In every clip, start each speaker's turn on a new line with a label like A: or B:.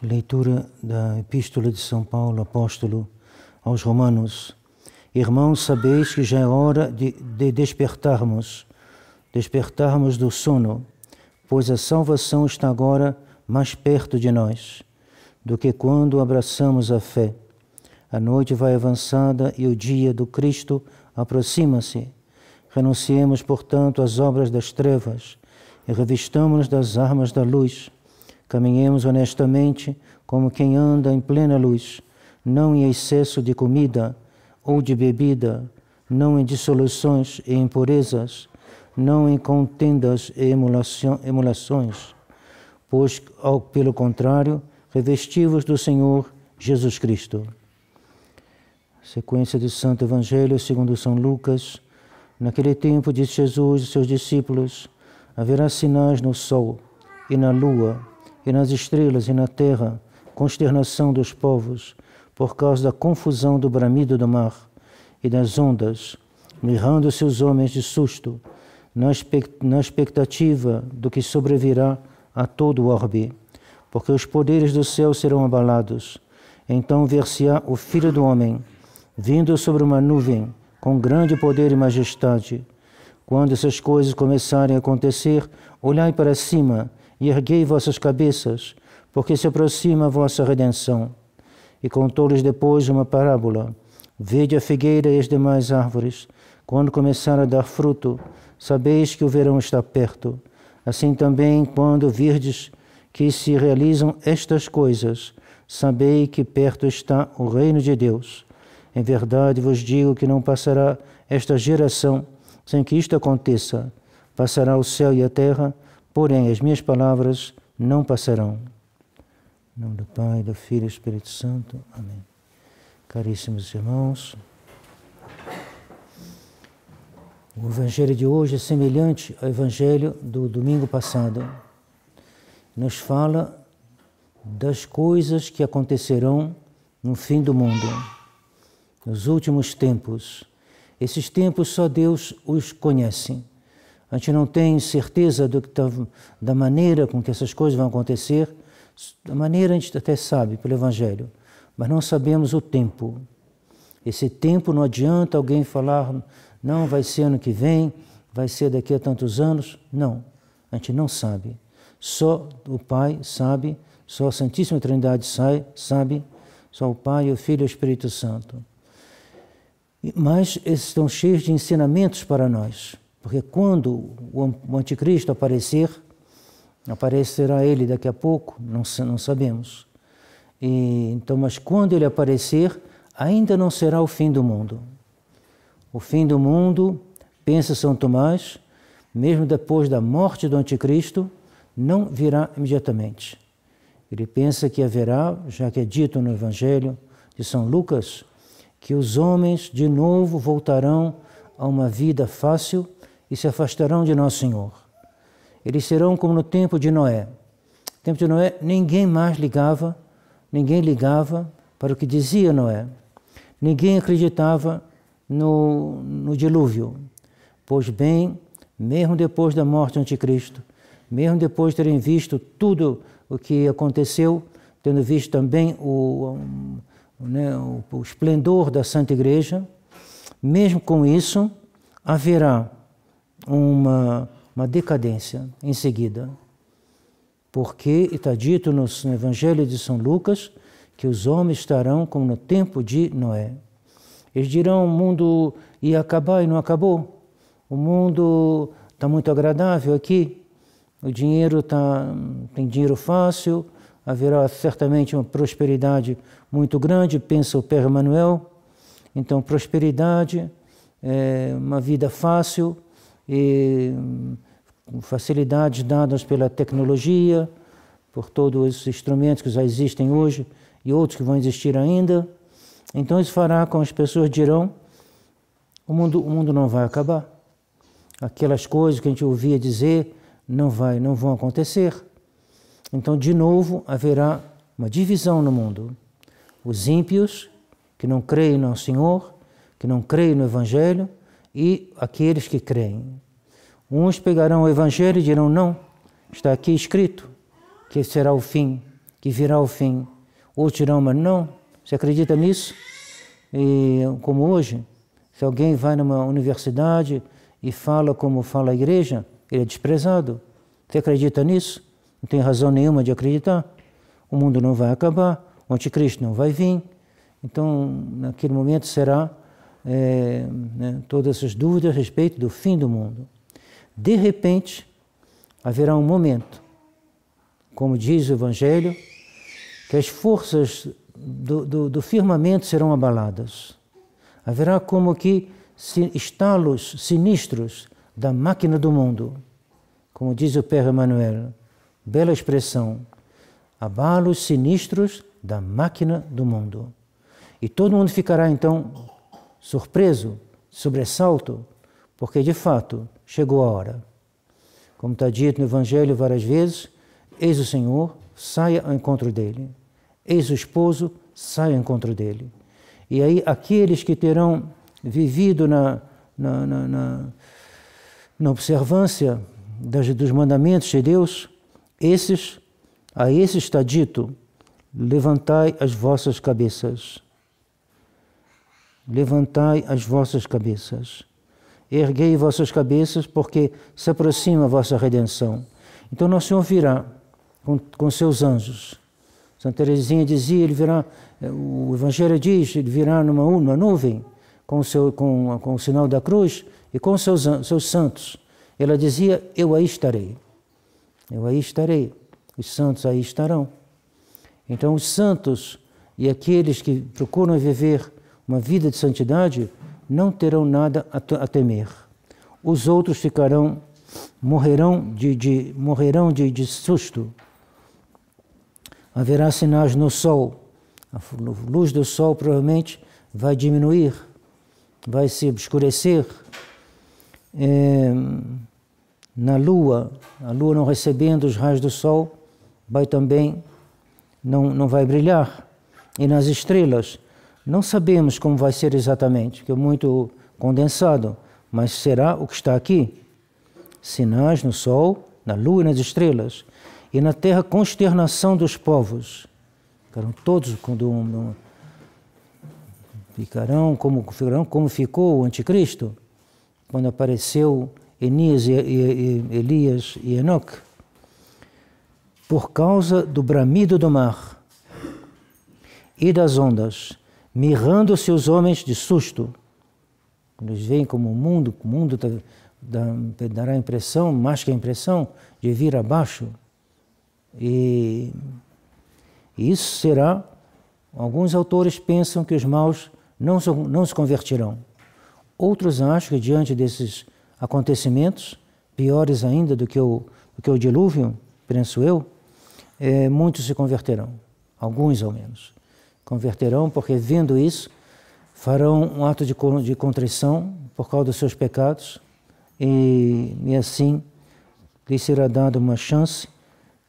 A: Leitura da Epístola de São Paulo, apóstolo aos Romanos. Irmãos, sabeis que já é hora de, de despertarmos, despertarmos do sono, pois a salvação está agora mais perto de nós do que quando abraçamos a fé. A noite vai avançada e o dia do Cristo aproxima-se. Renunciemos, portanto, às obras das trevas e revistamos-nos das armas da luz Caminhemos honestamente, como quem anda em plena luz, não em excesso de comida ou de bebida, não em dissoluções e impurezas, não em contendas e emulações, pois, ao, pelo contrário, revestivos do Senhor Jesus Cristo. Sequência do Santo Evangelho segundo São Lucas. Naquele tempo disse Jesus e seus discípulos: Haverá sinais no sol e na lua e nas estrelas e na terra consternação dos povos por causa da confusão do bramido do mar e das ondas, mirrando seus homens de susto na expectativa do que sobrevirá a todo o orbe, porque os poderes do céu serão abalados. Então ver-se-á o Filho do Homem, vindo sobre uma nuvem, com grande poder e majestade. Quando essas coisas começarem a acontecer, olhai para cima e erguei vossas cabeças, porque se aproxima a vossa redenção. E contou-lhes depois uma parábola. Vede a figueira e as demais árvores. Quando começar a dar fruto, sabeis que o verão está perto. Assim também, quando virdes que se realizam estas coisas, sabei que perto está o reino de Deus. Em verdade vos digo que não passará esta geração sem que isto aconteça. Passará o céu e a terra, Porém, as minhas palavras não passarão. Em nome do Pai, do Filho e do Espírito Santo. Amém. Caríssimos irmãos, o Evangelho de hoje é semelhante ao Evangelho do domingo passado. Nos fala das coisas que acontecerão no fim do mundo, nos últimos tempos. Esses tempos só Deus os conhece a gente não tem certeza do que tá, da maneira com que essas coisas vão acontecer. Da maneira a gente até sabe pelo Evangelho, mas não sabemos o tempo. Esse tempo não adianta alguém falar, não, vai ser ano que vem, vai ser daqui a tantos anos. Não, a gente não sabe. Só o Pai sabe, só a Santíssima Trindade sai, sabe, só o Pai, o Filho e o Espírito Santo. Mas estão cheios de ensinamentos para nós. Porque quando o anticristo aparecer, aparecerá ele daqui a pouco, não, não sabemos. E, então, mas quando ele aparecer, ainda não será o fim do mundo. O fim do mundo, pensa São Tomás, mesmo depois da morte do anticristo, não virá imediatamente. Ele pensa que haverá, já que é dito no Evangelho de São Lucas, que os homens de novo voltarão a uma vida fácil e se afastarão de nosso Senhor. Eles serão como no tempo de Noé. No tempo de Noé, ninguém mais ligava, ninguém ligava para o que dizia Noé. Ninguém acreditava no, no dilúvio. Pois bem, mesmo depois da morte do anticristo, mesmo depois de terem visto tudo o que aconteceu, tendo visto também o, né, o, esplendor da Santa Igreja, mesmo com isso, haverá uma, uma decadência em seguida. Porque está dito no, no Evangelho de São Lucas que os homens estarão como no tempo de Noé. Eles dirão: o mundo ia acabar e não acabou. O mundo está muito agradável aqui. O dinheiro tá, tem dinheiro fácil. Haverá certamente uma prosperidade muito grande, pensa o Père Manuel. Então, prosperidade, é, uma vida fácil, e hum, facilidades dadas pela tecnologia, por todos os instrumentos que já existem hoje e outros que vão existir ainda. Então isso fará com que as pessoas dirão, o mundo, o mundo não vai acabar. Aquelas coisas que a gente ouvia dizer não vai, não vão acontecer. Então, de novo, haverá uma divisão no mundo. Os ímpios, que não creem no Senhor, que não creem no Evangelho, e aqueles que creem. Uns pegarão o Evangelho e dirão: Não, está aqui escrito que será o fim, que virá o fim. Outros dirão: Mas não, você acredita nisso? E como hoje, se alguém vai numa universidade e fala como fala a igreja, ele é desprezado. Você acredita nisso? Não tem razão nenhuma de acreditar. O mundo não vai acabar, o anticristo não vai vir. Então, naquele momento será é, né, todas as dúvidas a respeito do fim do mundo. De repente, haverá um momento, como diz o Evangelho, que as forças do, do, do firmamento serão abaladas. Haverá como que estalos sinistros da máquina do mundo, como diz o Père Emmanuel. Bela expressão. Abalos sinistros da máquina do mundo. E todo mundo ficará então surpreso, sobressalto, porque de fato chegou a hora. Como está dito no Evangelho várias vezes, eis o Senhor, saia ao encontro dele. Eis o esposo, saia ao encontro dele. E aí aqueles que terão vivido na, na, na, na, na observância das, dos mandamentos de Deus, esses, a esses está dito, levantai as vossas cabeças. Levantai as vossas cabeças, erguei vossas cabeças, porque se aproxima a vossa redenção. Então nosso Senhor virá com, com seus anjos. Santa Teresinha dizia, ele virá, eh, o Evangelho diz, ele virá numa, numa nuvem, com o, seu, com, com o sinal da cruz e com seus, seus santos. Ela dizia, eu aí estarei, eu aí estarei, os santos aí estarão. Então os santos e aqueles que procuram viver uma vida de santidade, não terão nada a temer. Os outros ficarão, morrerão de, de morrerão de, de susto. Haverá sinais no sol. A luz do sol provavelmente vai diminuir, vai se obscurecer. É, na lua, a lua não recebendo os raios do sol, vai também, não, não vai brilhar. E nas estrelas, não sabemos como vai ser exatamente, que é muito condensado, mas será o que está aqui. Sinais no sol, na lua e nas estrelas, e na terra consternação dos povos. Ficarão todos quando ficarão como ficarão como ficou o anticristo quando apareceu Enias e, e, e Elias e Enoque por causa do bramido do mar e das ondas mirrando-se os homens de susto. Eles veem como o mundo, o mundo dará a impressão, mais que a impressão, de vir abaixo. E isso será, alguns autores pensam que os maus não, não se convertirão. Outros acham que diante desses acontecimentos, piores ainda do que o, do que o dilúvio, penso eu, é, muitos se converterão, alguns ao menos converterão, porque vendo isso, farão um ato de, de contrição por causa dos seus pecados e, e assim lhes será dada uma chance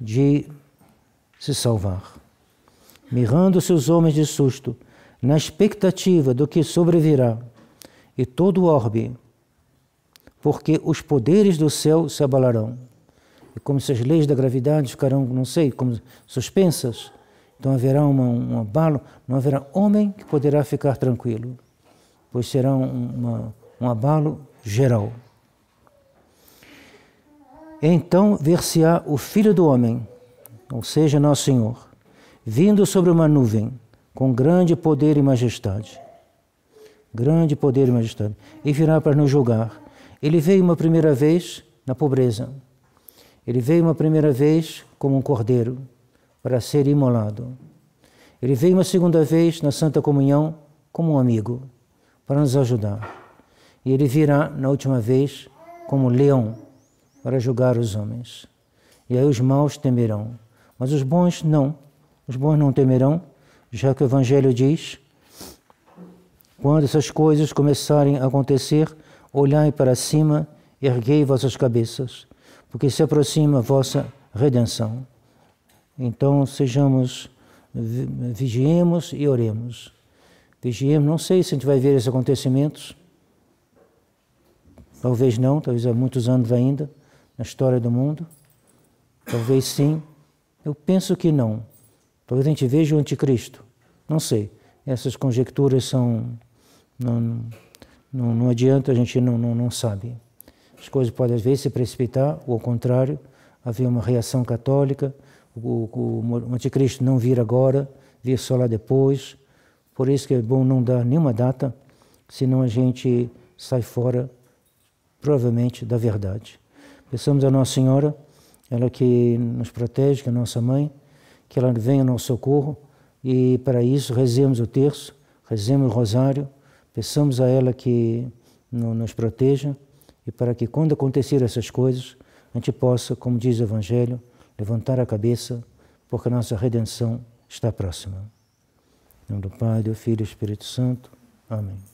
A: de se salvar. Mirrando-se os homens de susto, na expectativa do que sobrevirá, e todo o orbe, porque os poderes do céu se abalarão. E como se as leis da gravidade ficarão, não sei, como suspensas, então haverá uma, um abalo, não haverá homem que poderá ficar tranquilo, pois será uma, um abalo geral. Então ver-se-á o Filho do Homem, ou seja, Nosso Senhor, vindo sobre uma nuvem, com grande poder e majestade. Grande poder e majestade. E virá para nos julgar. Ele veio uma primeira vez na pobreza. Ele veio uma primeira vez como um cordeiro para ser imolado. Ele veio uma segunda vez na Santa Comunhão como um amigo para nos ajudar. E ele virá na última vez como leão para julgar os homens. E aí os maus temerão, mas os bons não. Os bons não temerão, já que o Evangelho diz: quando essas coisas começarem a acontecer, olhai para cima, erguei vossas cabeças, porque se aproxima a vossa redenção. Então, sejamos, vigiemos e oremos. Vigiemos, não sei se a gente vai ver esses acontecimentos, talvez não, talvez há muitos anos ainda, na história do mundo, talvez sim, eu penso que não. Talvez a gente veja o anticristo, não sei. Essas conjecturas são, não, não, não adianta, a gente não, não, não sabe. As coisas podem às vezes se precipitar, ou ao contrário, haver uma reação católica, o, o, o anticristo não vir agora, vir só lá depois. Por isso que é bom não dar nenhuma data, senão a gente sai fora, provavelmente, da verdade. Pensamos a Nossa Senhora, ela que nos protege, que é a nossa mãe, que ela venha ao nosso socorro e para isso rezemos o terço, rezemos o rosário, peçamos a ela que nos proteja e para que quando acontecer essas coisas, a gente possa, como diz o Evangelho, levantar a cabeça, porque a nossa redenção está próxima. Em nome do Pai, do Filho e do Espírito Santo. Amém.